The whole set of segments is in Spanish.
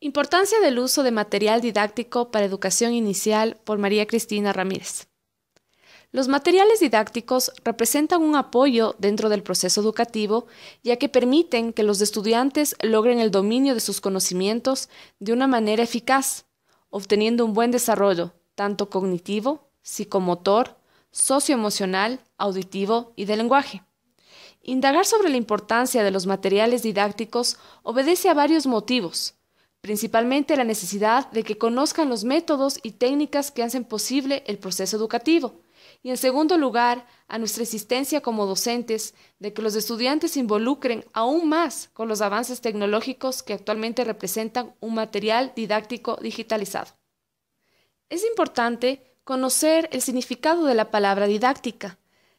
Importancia del uso de material didáctico para educación inicial por María Cristina Ramírez. Los materiales didácticos representan un apoyo dentro del proceso educativo, ya que permiten que los estudiantes logren el dominio de sus conocimientos de una manera eficaz, obteniendo un buen desarrollo, tanto cognitivo, psicomotor, socioemocional, auditivo y de lenguaje. Indagar sobre la importancia de los materiales didácticos obedece a varios motivos principalmente la necesidad de que conozcan los métodos y técnicas que hacen posible el proceso educativo, y en segundo lugar, a nuestra existencia como docentes, de que los estudiantes se involucren aún más con los avances tecnológicos que actualmente representan un material didáctico digitalizado. Es importante conocer el significado de la palabra didáctica.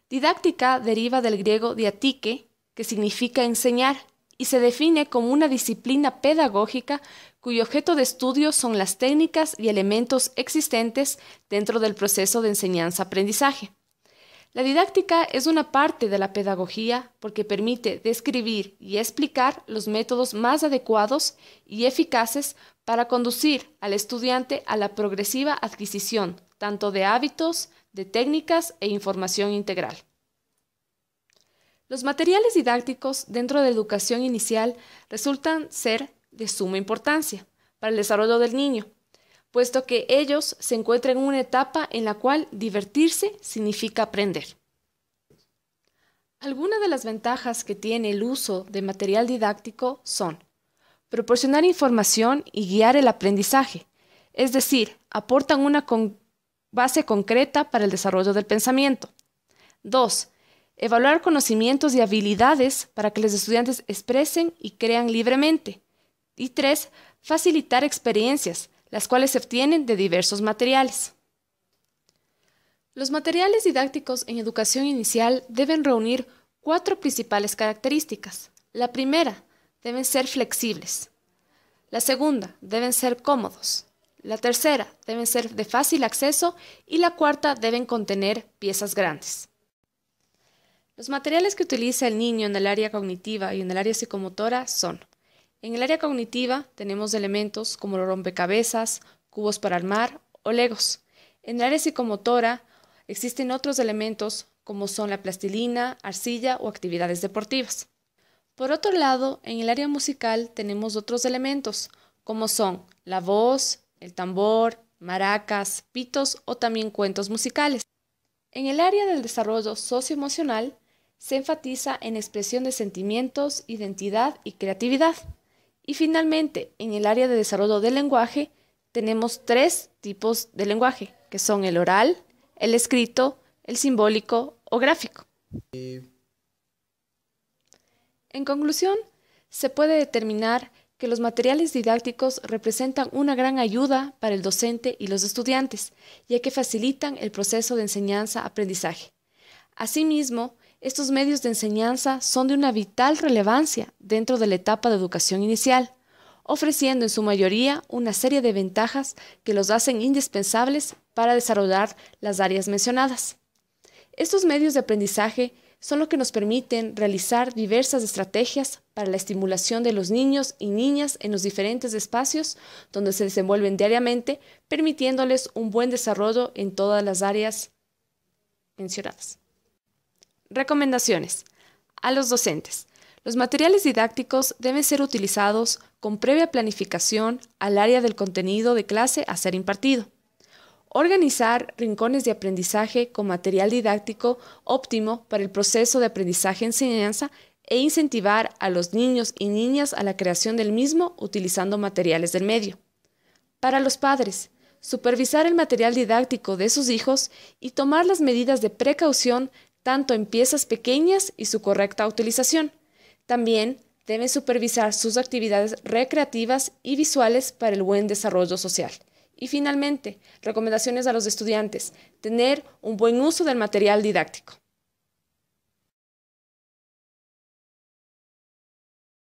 Didáctica deriva del griego diatique, que significa enseñar, y se define como una disciplina pedagógica cuyo objeto de estudio son las técnicas y elementos existentes dentro del proceso de enseñanza-aprendizaje. La didáctica es una parte de la pedagogía porque permite describir y explicar los métodos más adecuados y eficaces para conducir al estudiante a la progresiva adquisición tanto de hábitos, de técnicas e información integral. Los materiales didácticos dentro de educación inicial resultan ser de suma importancia para el desarrollo del niño, puesto que ellos se encuentran en una etapa en la cual divertirse significa aprender. Algunas de las ventajas que tiene el uso de material didáctico son proporcionar información y guiar el aprendizaje, es decir, aportan una base concreta para el desarrollo del pensamiento. 2. Evaluar conocimientos y habilidades para que los estudiantes expresen y crean libremente. Y tres, facilitar experiencias, las cuales se obtienen de diversos materiales. Los materiales didácticos en educación inicial deben reunir cuatro principales características. La primera, deben ser flexibles. La segunda, deben ser cómodos. La tercera, deben ser de fácil acceso. Y la cuarta, deben contener piezas grandes. Los materiales que utiliza el niño en el área cognitiva y en el área psicomotora son, en el área cognitiva tenemos elementos como los rompecabezas, cubos para armar o legos. En el área psicomotora existen otros elementos como son la plastilina, arcilla o actividades deportivas. Por otro lado, en el área musical tenemos otros elementos como son la voz, el tambor, maracas, pitos o también cuentos musicales. En el área del desarrollo socioemocional se enfatiza en expresión de sentimientos, identidad y creatividad. Y finalmente, en el área de desarrollo del lenguaje, tenemos tres tipos de lenguaje, que son el oral, el escrito, el simbólico o gráfico. En conclusión, se puede determinar que los materiales didácticos representan una gran ayuda para el docente y los estudiantes, ya que facilitan el proceso de enseñanza-aprendizaje. Asimismo, estos medios de enseñanza son de una vital relevancia dentro de la etapa de educación inicial, ofreciendo en su mayoría una serie de ventajas que los hacen indispensables para desarrollar las áreas mencionadas. Estos medios de aprendizaje son los que nos permiten realizar diversas estrategias para la estimulación de los niños y niñas en los diferentes espacios donde se desenvuelven diariamente, permitiéndoles un buen desarrollo en todas las áreas mencionadas. Recomendaciones. A los docentes. Los materiales didácticos deben ser utilizados con previa planificación al área del contenido de clase a ser impartido. Organizar rincones de aprendizaje con material didáctico óptimo para el proceso de aprendizaje-enseñanza e, e incentivar a los niños y niñas a la creación del mismo utilizando materiales del medio. Para los padres, supervisar el material didáctico de sus hijos y tomar las medidas de precaución tanto en piezas pequeñas y su correcta utilización. También deben supervisar sus actividades recreativas y visuales para el buen desarrollo social. Y finalmente, recomendaciones a los estudiantes, tener un buen uso del material didáctico.